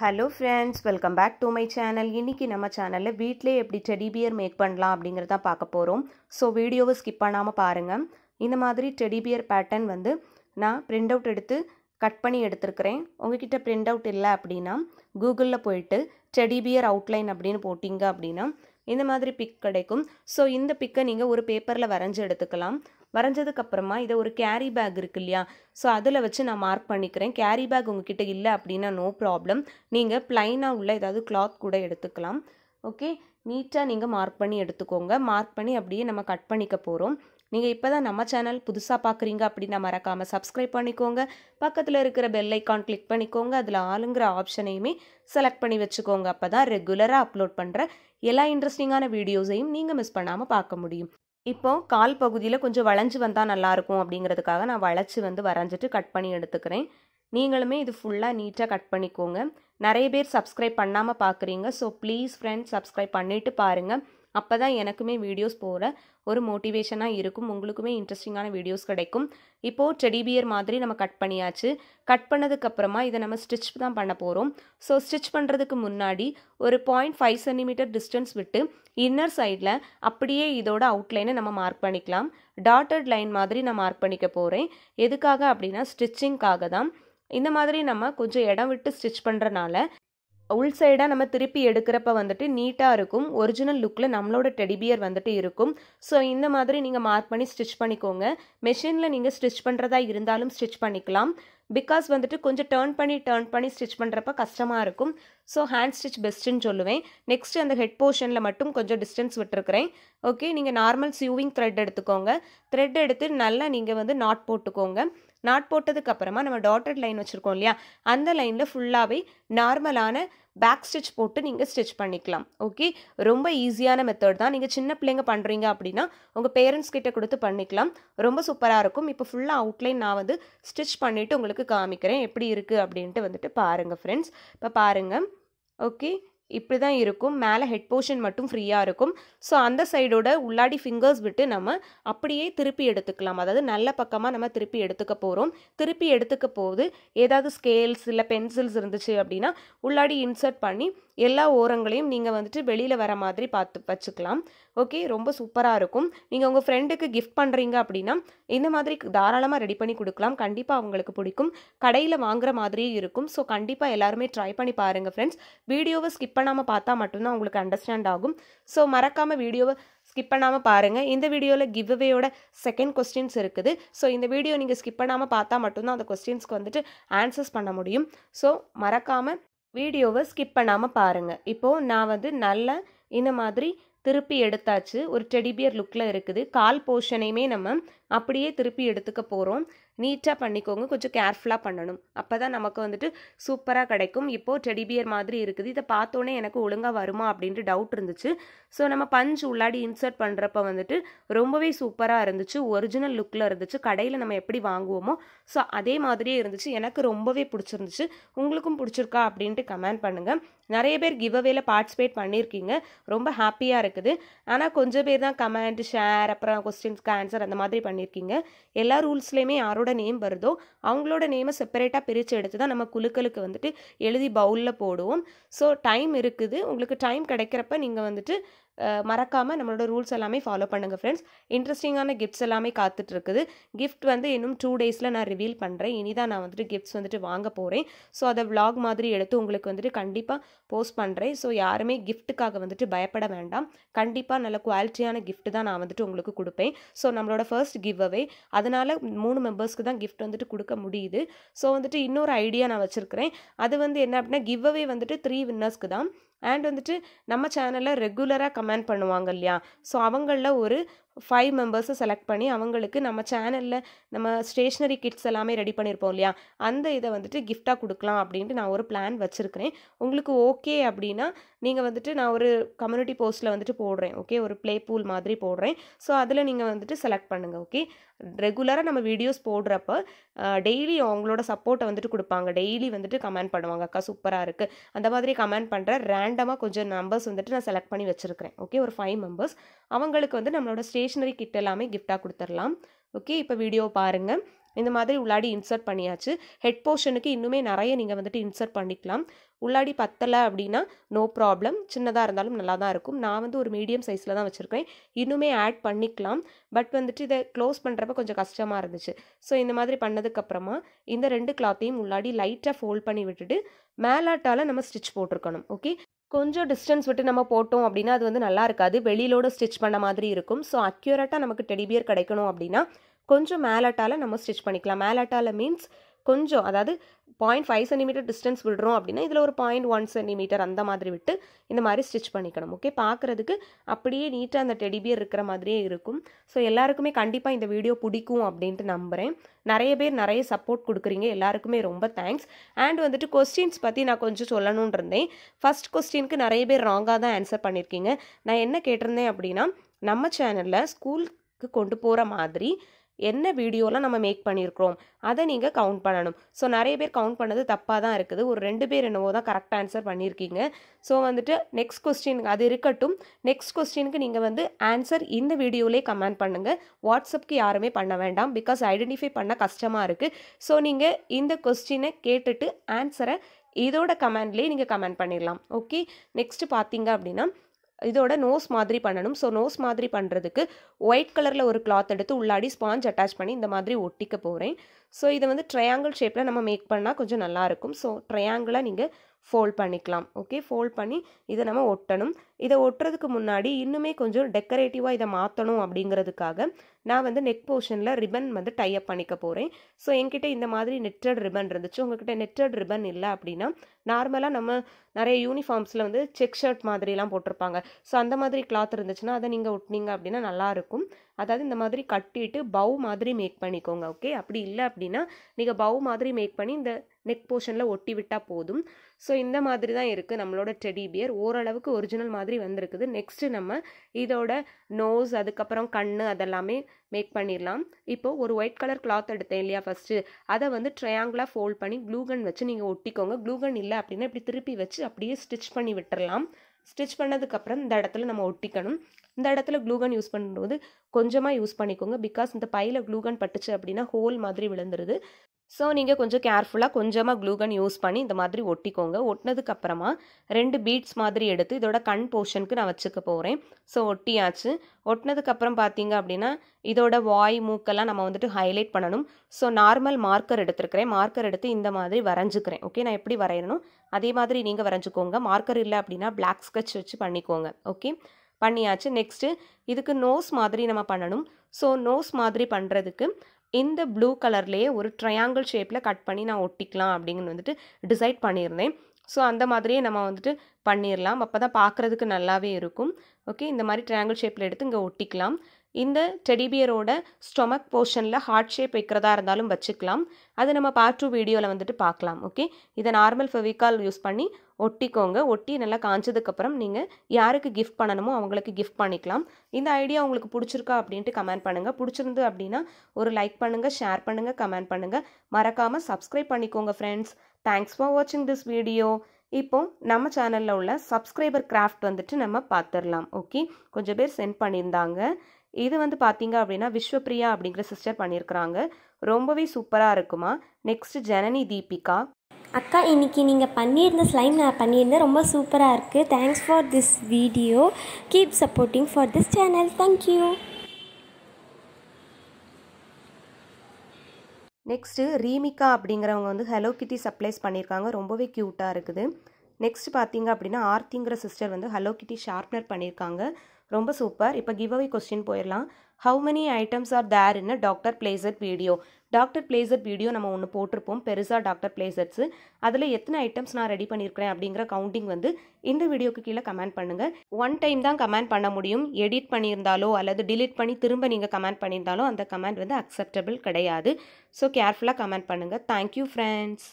hello friends welcome back to my channel இன்றைக்கி நம்ம சேனலில் வீட்டிலே எப்படி டெடி பியர் மேக் பண்ணலாம் அப்படிங்கிறத பார்க்க போகிறோம் ஸோ வீடியோவை ஸ்கிப் பண்ணாமல் பாருங்கள் இந்த மாதிரி டெடி பியர் பேட்டர்ன் வந்து நான் பிரிண்ட் அவுட் எடுத்து கட் பண்ணி எடுத்துருக்கிறேன் உங்ககிட்ட பிரிண்ட் அவுட் இல்லை அப்படின்னா கூகுளில் போயிட்டு டெடி பியர் அவுட்லைன் அப்படின்னு போட்டிங்க அப்படின்னா இந்த மாதிரி பிக் கிடைக்கும் ஸோ இந்த பிக்கை நீங்கள் ஒரு பேப்பரில் வரைஞ்சி எடுத்துக்கலாம் வரைஞ்சதுக்கப்புறமா இதை ஒரு கேரி பேக் இருக்கு இல்லையா ஸோ அதில் வச்சு நான் மார்க் பண்ணிக்கிறேன் கேரி பேக் உங்ககிட்ட இல்லை அப்படின்னா நோ ப்ராப்ளம் நீங்கள் ப்ளைனாக உள்ள ஏதாவது கிளாத் கூட எடுத்துக்கலாம் ஓகே நீட்டாக நீங்கள் மார்க் பண்ணி எடுத்துக்கோங்க மார்க் பண்ணி அப்படியே நம்ம கட் பண்ணிக்க போகிறோம் நீங்கள் இப்போ தான் நம்ம சேனல் புதுசாக பார்க்குறீங்க அப்படின்னா மறக்காமல் சப்ஸ்கிரைப் பண்ணிக்கோங்க பக்கத்தில் இருக்கிற பெல் ஐக்கான் கிளிக் பண்ணிக்கோங்க அதில் ஆளுங்கிற ஆப்ஷனையுமே செலக்ட் பண்ணி வச்சுக்கோங்க அப்போ தான் ரெகுலராக அப்லோட் பண்ணுற எல்லா இன்ட்ரெஸ்டிங்கான வீடியோஸையும் நீங்கள் மிஸ் பண்ணாமல் பார்க்க முடியும் இப்போ கால் பகுதியில் கொஞ்சம் வளைஞ்சு வந்தால் நல்லாயிருக்கும் அப்படிங்கிறதுக்காக நான் வளைச்சி வந்து வரைஞ்சிட்டு கட் பண்ணி எடுத்துக்கிறேன் நீங்களுமே இது ஃபுல்லாக நீட்டாக கட் பண்ணிக்கோங்க நிறைய பேர் சப்ஸ்கிரைப் பண்ணாமல் பார்க்குறீங்க ஸோ ப்ளீஸ் ஃப்ரெண்ட்ஸ் சப்ஸ்கிரைப் பண்ணிவிட்டு பாருங்கள் அப்போ தான் எனக்குமே வீடியோஸ் போகிற ஒரு மோட்டிவேஷனாக இருக்கும் உங்களுக்குமே இன்ட்ரெஸ்டிங்கான வீடியோஸ் கிடைக்கும் இப்போது செடிபியர் பியர் மாதிரி நம்ம கட் பண்ணியாச்சு கட் பண்ணதுக்கப்புறமா இதை நம்ம ஸ்டிச் தான் பண்ண போகிறோம் ஸோ ஸ்டிச் பண்ணுறதுக்கு முன்னாடி ஒரு பாயிண்ட் ஃபைவ் சென்டிமீட்டர் டிஸ்டன்ஸ் விட்டு இன்னர் சைடில் அப்படியே இதோட அவுட்லைனை நம்ம மார்க் பண்ணிக்கலாம் டாட்டட் லைன் மாதிரி நான் மார்க் பண்ணிக்க போகிறேன் எதுக்காக அப்படின்னா ஸ்டிச்சிங்க்காக தான் இந்த மாதிரி நம்ம கொஞ்சம் இடம் விட்டு ஸ்டிச் பண்ணுறனால உள் சைடாக நம்ம திருப்பி எடுக்கிறப்ப வந்துட்டு நீட்டாக இருக்கும் ஒரிஜினல் லுக்கில் நம்மளோட டெடிபியர் வந்துட்டு இருக்கும் ஸோ இந்த மாதிரி நீங்கள் மார்க் பண்ணி ஸ்டிச் பண்ணிக்கோங்க மெஷினில் நீங்கள் ஸ்டிச் பண்ணுறதா இருந்தாலும் ஸ்டிச் பண்ணிக்கலாம் பிகாஸ் வந்துட்டு கொஞ்சம் டேர்ன் பண்ணி டேர்ன் பண்ணி ஸ்டிச் பண்ணுறப்ப கஷ்டமாக இருக்கும் ஸோ ஹேண்ட் ஸ்டிச் பெஸ்ட்டுன்னு சொல்லுவேன் நெக்ஸ்ட் அந்த ஹெட் போர்ஷனில் மட்டும் கொஞ்சம் டிஸ்டன்ஸ் விட்டுருக்குறேன் ஓகே நீங்கள் நார்மல் சியூவிங் த்ரெட் எடுத்துக்கோங்க த்ரெட் எடுத்து நல்லா நீங்கள் வந்து நாட் போட்டுக்கோங்க நாட் போட்டதுக்கு அப்புறமா நம்ம டாட்டட் லைன் வச்சுருக்கோம் இல்லையா அந்த லைனில் ஃபுல்லாகவே நார்மலான பேக் ஸ்டிச் போட்டு நீங்கள் ஸ்டிச் பண்ணிக்கலாம் ஓகே ரொம்ப ஈஸியான மெத்தட் தான் நீங்கள் சின்ன பிள்ளைங்க பண்ணுறீங்க அப்படின்னா உங்கள் பேரண்ட்ஸ் கிட்டே கொடுத்து பண்ணிக்கலாம் ரொம்ப சூப்பராக இருக்கும் இப்போ ஃபுல்லாக அவுட்லைன் நான் வந்து ஸ்டிச் பண்ணிவிட்டு உங்களுக்கு காமிக்கிறேன் எப்படி இருக்குது அப்படின்ட்டு வந்துட்டு பாருங்கள் ஃப்ரெண்ட்ஸ் இப்போ பாருங்கள் ஓகே இப்படி தான் இருக்கும் மேலே ஹெட் போர்ஷன் மட்டும் ஃப்ரீயாக இருக்கும் ஸோ அந்த சைடோட உள்ளாடி ஃபிங்கர்ஸ் விட்டு நம்ம அப்படியே திருப்பி எடுத்துக்கலாம் அதாவது நல்ல பக்கமாக நம்ம திருப்பி எடுத்துக்க போகிறோம் திருப்பி எடுத்துக்க போது ஏதாவது ஸ்கேல்ஸ் இல்லை பென்சில்ஸ் இருந்துச்சு அப்படின்னா உள்ளாடி இன்சர்ட் பண்ணி எல்லா ஓரங்களையும் நீங்கள் வந்துட்டு வெளியில் வர மாதிரி பார்த்து வச்சுக்கலாம் ஓகே ரொம்ப சூப்பராக இருக்கும் நீங்கள் உங்கள் ஃப்ரெண்டுக்கு கிஃப்ட் பண்ணுறீங்க அப்படின்னா இந்த மாதிரி தாராளமாக ரெடி பண்ணி கொடுக்கலாம் கண்டிப்பாக அவங்களுக்கு பிடிக்கும் கடையில் வாங்குற மாதிரியும் இருக்கும் ஸோ கண்டிப்பாக எல்லாருமே ட்ரை பண்ணி பாருங்கள் ஃப்ரெண்ட்ஸ் வீடியோவை ஸ்கிப் பண்ணாமல் பார்த்தா மட்டும்தான் உங்களுக்கு அண்டர்ஸ்டாண்ட் ஆகும் ஸோ மறக்காமல் வீடியோவை ஸ்கிப் பண்ணாமல் பாருங்கள் இந்த வீடியோவில் அவேயோட செகண்ட் கொஸ்டின்ஸ் இருக்குது ஸோ இந்த வீடியோ நீங்கள் ஸ்கிப் பண்ணாமல் பார்த்தா மட்டும்தான் அந்த கொஸ்டின்ஸ்க்கு வந்துட்டு ஆன்சர்ஸ் பண்ண முடியும் ஸோ மறக்காமல் வீடியோவை ஸ்கிப் பண்ணாமல் பாருங்கள் இப்போது நான் வந்து நல்லா இந்த மாதிரி திருப்பி எடுத்தாச்சு ஒரு டெடிபியர் லுக்கில் இருக்குது கால் போர்ஷனையுமே நம்ம அப்படியே திருப்பி எடுத்துக்க போகிறோம் நீட்டாக பண்ணிக்கோங்க கொஞ்சம் கேர்ஃபுல்லாக பண்ணணும் அப்போ தான் நமக்கு வந்துட்டு சூப்பராக கிடைக்கும் இப்போது டெடிபியர் மாதிரி இருக்குது இதை பார்த்தோன்னே எனக்கு ஒழுங்காக வருமா அப்படின்ட்டு டவுட் இருந்துச்சு ஸோ நம்ம பஞ்ச் உள்ளாடி இன்சர்ட் பண்ணுறப்ப வந்துட்டு ரொம்பவே சூப்பராக இருந்துச்சு ஒரிஜினல் லுக்கில் இருந்துச்சு கடையில் நம்ம எப்படி வாங்குவோமோ ஸோ அதே மாதிரியே இருந்துச்சு எனக்கு ரொம்பவே பிடிச்சிருந்துச்சு உங்களுக்கும் பிடிச்சிருக்கா அப்படின்ட்டு கமெண்ட் பண்ணுங்கள் நிறைய பேர் கிவ் அவேல பார்ட்டிசிபேட் பண்ணியிருக்கீங்க ரொம்ப ஹாப்பியாக இருக்குது ஆனால் கொஞ்சம் பேர் தான் கமெண்ட் ஷேர் அப்புறம் கொஸ்டின்ஸ்க்கு ஆன்சர் அந்த மாதிரி பண்ணி பண்ணியிருக்கீங்க எல்லா ரூல்ஸ்லேயுமே யாரோட நேம் வருதோ அவங்களோட நேமை செப்பரேட்டாக பிரித்து எடுத்து தான் நம்ம குழுக்களுக்கு வந்துட்டு எழுதி பவுலில் போடுவோம் ஸோ டைம் இருக்குது உங்களுக்கு டைம் கிடைக்கிறப்ப நீங்கள் வந்துட்டு மறக்காமல் நம்மளோட ரூல்ஸ் எல்லாமே ஃபாலோ பண்ணுங்கள் ஃப்ரெண்ட்ஸ் இன்ட்ரெஸ்டிங்கான கிஃப்ட்ஸ் எல்லாமே காத்துட்ருக்குது கிஃப்ட் வந்து இன்னும் டூ டேஸில் நான் ரிவீல் பண்ணுறேன் இனி நான் வந்துட்டு கிஃப்ட்ஸ் வந்துட்டு வாங்க போகிறேன் ஸோ அதை விலாக் மாதிரி எடுத்து உங்களுக்கு வந்துட்டு கண்டிப்பாக போஸ்ட் பண்ணுறேன் ஸோ யாருமே கிஃப்ட்டுக்காக வந்துட்டு பயப்பட வேண்டாம் கண்டிப்பாக நல்ல குவாலிட்டியான கிஃப்ட் தான் நான் வந்துட்டு உங்களுக்கு கொடுப்பேன் ஸோ நம்மளோட ஃபர்ஸ்ட் கிவ் அவே அதனால் மூணு மெம்பர்ஸ்க்கு தான் கிஃப்ட் வந்துட்டு கொடுக்க முடியுது ஸோ வந்துட்டு இன்னொரு ஐடியா நான் வச்சுருக்கிறேன் அது வந்து என்ன அப்படின்னா கிவ் அவே வந்துட்டு த்ரீ வின்னர்ஸ்க்கு தான் அண்ட் வந்துட்டு நம்ம சேனலில் ரெகுலராக கமெண்ட் பண்ணுவாங்க இல்லையா ஸோ அவங்களில் ஒரு ஃபைவ் மெம்பர்ஸை செலக்ட் பண்ணி அவங்களுக்கு நம்ம சேனலில் நம்ம ஸ்டேஷ்னரி கிட்ஸ் எல்லாமே ரெடி பண்ணியிருப்போம் இல்லையா அந்த இதை வந்துட்டு கிஃப்டாக கொடுக்கலாம் அப்படின்ட்டு நான் ஒரு பிளான் வச்சுருக்கிறேன் உங்களுக்கு ஓகே அப்படின்னா நீங்கள் வந்துட்டு நான் ஒரு கம்யூனிட்டி போஸ்ட்டில் வந்துட்டு போடுறேன் ஓகே ஒரு ப்ளே பூல் மாதிரி போடுறேன் ஸோ அதில் நீங்கள் வந்துட்டு செலக்ட் பண்ணுங்கள் ஓகே ரெகுலராக நம்ம வீடியோஸ் போடுறப்ப டெய்லி அவங்களோட சப்போர்ட்டை வந்துட்டு கொடுப்பாங்க டெய்லி வந்துட்டு கமெண்ட் பண்ணுவாங்க அக்கா சூப்பராக இருக்குது அந்த மாதிரி கமெண்ட் பண்ணுற ரேண்டமாக கொஞ்சம் நம்பர்ஸ் வந்துட்டு நான் செலக்ட் பண்ணி வச்சுருக்கிறேன் ஓகே ஒரு ஃபைவ் மெம்பர்ஸ் அவங்களுக்கு வந்து நம்மளோட ஸ்டே ஸ்டேஷ்னரி கிட் எல்லாமே கிஃப்டாக கொடுத்துடலாம் ஓகே இப்போ வீடியோ பாருங்கள் இந்த மாதிரி உள்ளாடி இன்சர்ட் பண்ணியாச்சு ஹெட் போர்ஷனுக்கு இன்னுமே நிறைய நீங்கள் வந்துட்டு இன்சர்ட் பண்ணிக்கலாம் உள்ளாடி பத்தலை அப்படின்னா நோ ப்ராப்ளம் சின்னதாக இருந்தாலும் நல்லா தான் இருக்கும் நான் வந்து ஒரு மீடியம் சைஸில் தான் வச்சுருக்கேன் இன்னுமே ஆட் பண்ணிக்கலாம் பட் வந்துட்டு இதை க்ளோஸ் பண்ணுறப்ப கொஞ்சம் கஷ்டமாக இருந்துச்சு ஸோ இந்த மாதிரி பண்ணதுக்கப்புறமா இந்த ரெண்டு கிளாத்தையும் உள்ளாடி லைட்டாக ஃபோல்ட் பண்ணி விட்டுட்டு மேலாட்டால் நம்ம ஸ்டிச் போட்டிருக்கணும் ஓகே கொஞ்சம் டிஸ்டன்ஸ் விட்டு நம்ம போட்டோம் அப்படின்னா அது வந்து நல்லா இருக்காது வெளியிலோட ஸ்டிச் பண்ண மாதிரி இருக்கும் ஸோ அக்யூரேட்டாக நமக்கு டெடிபியர் கிடைக்கணும் அப்படின்னா கொஞ்சம் மேலட்டால் நம்ம ஸ்டிச் பண்ணிக்கலாம் மேலட்டால மீன்ஸ் கொஞ்சம் அதாவது பாயிண்ட் ஃபைவ் சென்டிமீட்டர் டிஸ்டன்ஸ் விடுறோம் அப்படின்னா இதில் ஒரு பாயிண்ட் ஒன் சென்டிமீட்டர் அந்த மாதிரி விட்டு இந்த மாதிரி ஸ்டிச் பண்ணிக்கணும் ஓகே பார்க்குறதுக்கு அப்படியே நீட்டாக அந்த டெடிபியர் இருக்கிற மாதிரியே இருக்கும் ஸோ எல்லாருக்குமே கண்டிப்பாக இந்த வீடியோ பிடிக்கும் அப்படின்ட்டு நம்புகிறேன் நிறைய பேர் நிறைய சப்போர்ட் கொடுக்குறீங்க எல்லாருக்குமே ரொம்ப தேங்க்ஸ் அண்ட் வந்துட்டு கொஸ்டின்ஸ் பற்றி நான் கொஞ்சம் சொல்லணும்னு இருந்தேன் ஃபஸ்ட் கொஸ்டினுக்கு நிறைய பேர் ராங்காக தான் ஆன்சர் பண்ணியிருக்கீங்க நான் என்ன கேட்டிருந்தேன் அப்படின்னா நம்ம சேனலில் ஸ்கூலுக்கு கொண்டு போகிற மாதிரி என்ன வீடியோலாம் நம்ம மேக் பண்ணியிருக்கிறோம் அதை நீங்கள் கவுண்ட் பண்ணணும் ஸோ நிறைய பேர் கவுண்ட் பண்ணது தப்பாக தான் இருக்குது ஒரு ரெண்டு பேர் என்னவோ தான் கரெக்டாக ஆன்சர் பண்ணியிருக்கீங்க ஸோ வந்துட்டு நெக்ஸ்ட் கொஸ்டினுக்கு அது இருக்கட்டும் நெக்ஸ்ட் கொஸ்டினுக்கு நீங்கள் வந்து ஆன்சர் இந்த வீடியோவிலே கமெண்ட் பண்ணுங்கள் வாட்ஸ்அப்க்கு யாருமே பண்ண வேண்டாம் பிகாஸ் ஐடென்டிஃபை பண்ண கஷ்டமாக இருக்குது ஸோ நீங்கள் இந்த கொஸ்டினை கேட்டுட்டு ஆன்சரை இதோட கமெண்ட்லேயே நீங்கள் கமெண்ட் பண்ணிடலாம் ஓகே நெக்ஸ்ட்டு பார்த்தீங்க அப்படின்னா இதோட நோஸ் மாதிரி பண்ணணும் ஸோ நோஸ் மாதிரி பண்ணுறதுக்கு ஒயிட் கலரில் ஒரு கிளாத் எடுத்து உள்ளாடி ஸ்பாஞ்ச் அட்டாச் பண்ணி இந்த மாதிரி ஒட்டிக்க போகிறேன் ஸோ இதை வந்து ட்ரையாங்கிள் ஷேப்பில் நம்ம மேக் பண்ணால் கொஞ்சம் நல்லாயிருக்கும் ஸோ ட்ரையாங்கிளாக நீங்கள் ஃபோல்ட் பண்ணிக்கலாம் ஓகே ஃபோல்ட் பண்ணி இதை நம்ம ஒட்டணும் இதை ஒட்டுறதுக்கு முன்னாடி இன்னுமே கொஞ்சம் டெக்கரேட்டிவாக இதை மாற்றணும் அப்படிங்கிறதுக்காக நான் வந்து நெக் போர்ஷனில் ரிபன் வந்து டைப் பண்ணிக்க போகிறேன் ஸோ என்கிட்ட இந்த மாதிரி நெட்டட் ரிபன் இருந்துச்சு உங்ககிட்ட நெட்டட் ரிபன் இல்லை அப்படின்னா நார்மலாக நம்ம நிறைய யூனிஃபார்ம்ஸில் வந்து செக் ஷர்ட் மாதிரிலாம் போட்டிருப்பாங்க ஸோ அந்த மாதிரி கிளாத் இருந்துச்சுன்னா அதை நீங்கள் ஒட்டினீங்க அப்படின்னா நல்லாயிருக்கும் அதாவது இந்த மாதிரி கட்டிட்டு பவு மாதிரி மேக் பண்ணிக்கோங்க ஓகே அப்படி இல்லை அப்படின்னா நீங்கள் பவு மாதிரி மேக் பண்ணி இந்த நெக் போர்ஷனில் ஒட்டி விட்டால் போதும் ஸோ இந்த மாதிரி தான் இருக்குது நம்மளோட டெடி பியர் ஓரளவுக்கு ஒரிஜினல் மாதிரி வந்திருக்குது நெக்ஸ்ட்டு நம்ம இதோட நோஸ் அதுக்கப்புறம் கண் அதெல்லாமே மேக் பண்ணிடலாம் இப்போது ஒரு ஒயிட் கலர் கிளாத் எடுத்தேன் இல்லையா ஃபஸ்ட்டு அதை வந்து ட்ரையாங்கிளாக ஃபோல்ட் பண்ணி க்ளூகன் வச்சு நீங்கள் ஒட்டிக்கோங்க க்ளூகன் இல்லை அப்படின்னா இப்படி திருப்பி வச்சு அப்படியே ஸ்டிச் பண்ணி விட்டுறலாம் ஸ்டிச் பண்ணதுக்கப்புறம் இந்த இடத்துல நம்ம ஒட்டிக்கணும் இந்த இடத்துல க்ளூகன் யூஸ் பண்ணும்போது கொஞ்சமாக யூஸ் பண்ணிக்கோங்க பிகாஸ் இந்த பையில் க்ளூகன் பட்டுச்சு அப்படின்னா ஹோல் மாதிரி விழுந்துருது ஸோ நீங்கள் கொஞ்சம் கேர்ஃபுல்லாக கொஞ்சமாக க்ளூகன் யூஸ் பண்ணி இந்த மாதிரி ஒட்டிக்கோங்க ஒட்டினதுக்கப்புறமா ரெண்டு பீட்ஸ் மாதிரி எடுத்து இதோட கண் போர்ஷனுக்கு நான் வச்சுக்க போகிறேன் ஸோ ஒட்டியாச்சு ஒட்டினதுக்கப்புறம் பார்த்தீங்க அப்படின்னா இதோட வாய் மூக்கெல்லாம் நம்ம வந்துட்டு ஹைலைட் பண்ணணும் ஸோ நார்மல் மார்க்கர் எடுத்துருக்கிறேன் மார்க்கர் எடுத்து இந்த மாதிரி வரைஞ்சிக்கிறேன் ஓகே நான் எப்படி வரையணும் அதே மாதிரி நீங்கள் வரைஞ்சிக்கோங்க மார்க்கர் இல்லை அப்படின்னா பிளாக் ஸ்கெட்ச் வச்சு பண்ணிக்கோங்க ஓகே பண்ணியாச்சு நெக்ஸ்ட்டு இதுக்கு நோஸ் மாதிரி நம்ம பண்ணணும் ஸோ நோஸ் மாதிரி பண்ணுறதுக்கு இந்த ப்ளூ கலர்லேயே ஒரு ட்ரையாங்கிள் ஷேப்பில் கட் பண்ணி நான் ஒட்டிக்கலாம் அப்படின்னு வந்துட்டு டிசைட் பண்ணியிருந்தேன் ஸோ அந்த மாதிரியே நம்ம வந்துட்டு பண்ணிடலாம் அப்போ தான் பார்க்குறதுக்கு நல்லாவே இருக்கும் ஓகே இந்த மாதிரி ட்ரையாங்கிள் ஷேப்பில் எடுத்து இங்கே ஒட்டிக்கலாம் இந்த டெடிபியரோட ஸ்டொமக் போர்ஷனில் ஹார்ட் ஷேப் வைக்கிறதா இருந்தாலும் வச்சுக்கலாம் அது நம்ம பார்ட் டூ வீடியோவில் வந்துட்டு பார்க்கலாம் ஓகே இதை நார்மல் ஃபெவிகால் யூஸ் பண்ணி ஒட்டிக்கோங்க ஒட்டி நல்லா காஞ்சதுக்கப்புறம் நீங்கள் யாருக்கு கிஃப்ட் பண்ணணுமோ அவங்களுக்கு கிஃப்ட் பண்ணிக்கலாம் இந்த ஐடியா உங்களுக்கு பிடிச்சிருக்கா அப்படின்ட்டு கமெண்ட் பண்ணுங்கள் பிடிச்சிருந்து அப்படின்னா ஒரு லைக் பண்ணுங்கள் ஷேர் பண்ணுங்கள் கமெண்ட் பண்ணுங்கள் மறக்காமல் சப்ஸ்கிரைப் பண்ணிக்கோங்க ஃப்ரெண்ட்ஸ் தேங்க்ஸ் ஃபார் வாட்சிங் திஸ் வீடியோ இப்போ நம்ம சேனலில் உள்ள சப்ஸ்கிரைபர் கிராஃப்ட் வந்துட்டு நம்ம பார்த்துடலாம் ஓகே கொஞ்சம் பேர் சென்ட் பண்ணியிருந்தாங்க இது வந்து பார்த்தீங்க அப்படின்னா விஸ்வப்ரியா அப்படிங்கிற சிஸ்டர் பண்ணியிருக்கிறாங்க ரொம்பவே சூப்பராக இருக்குமா நெக்ஸ்ட் ஜனனி தீபிகா அக்கா இன்றைக்கி நீங்கள் பண்ணியிருந்த ஸ்லைம் நான் பண்ணியிருந்தேன் ரொம்ப சூப்பராக இருக்குது thanks for this video keep supporting for this channel thank you next Remika அப்படிங்கிறவங்க வந்து ஹலோ கிட்டி சப்ளைஸ் பண்ணியிருக்காங்க ரொம்பவே க்யூட்டாக இருக்குது நெக்ஸ்ட் பார்த்தீங்க அப்படின்னா ஆர்த்திங்கிற சிஸ்டர் வந்து ஹலோ கிட்டி ஷார்ப்னர் பண்ணியிருக்காங்க ரொம்ப சூப்பர் இப்போ கிவ் அவே கொஸ்டின் போயிடலாம் how many items are there in doctor பிளேசட் வீடியோ டாக்டர் பிளேசர் வீடியோ நம்ம ஒன்று போட்டிருப்போம் பெருசாக டாக்டர் பிளேசர்ஸ் அதில் எத்தனை ஐட்டம்ஸ் நான் ரெடி பண்ணியிருக்கிறேன் அப்படிங்கிற கவுண்டிங் வந்து இந்த வீடியோக்கு கீழே கமெண்ட் பண்ணுங்கள் ஒன் டைம் தான் கமெண்ட் பண்ண முடியும் எடிட் பண்ணியிருந்தாலோ அல்லது டிலீட் பண்ணி திரும்ப நீங்கள் கமெண்ட் பண்ணியிருந்தாலோ அந்த கமெண்ட் வந்து அக்செப்டபிள் கிடையாது ஸோ கேர்ஃபுல்லாக கமெண்ட் பண்ணுங்கள் தேங்க்யூ ஃப்ரெண்ட்ஸ்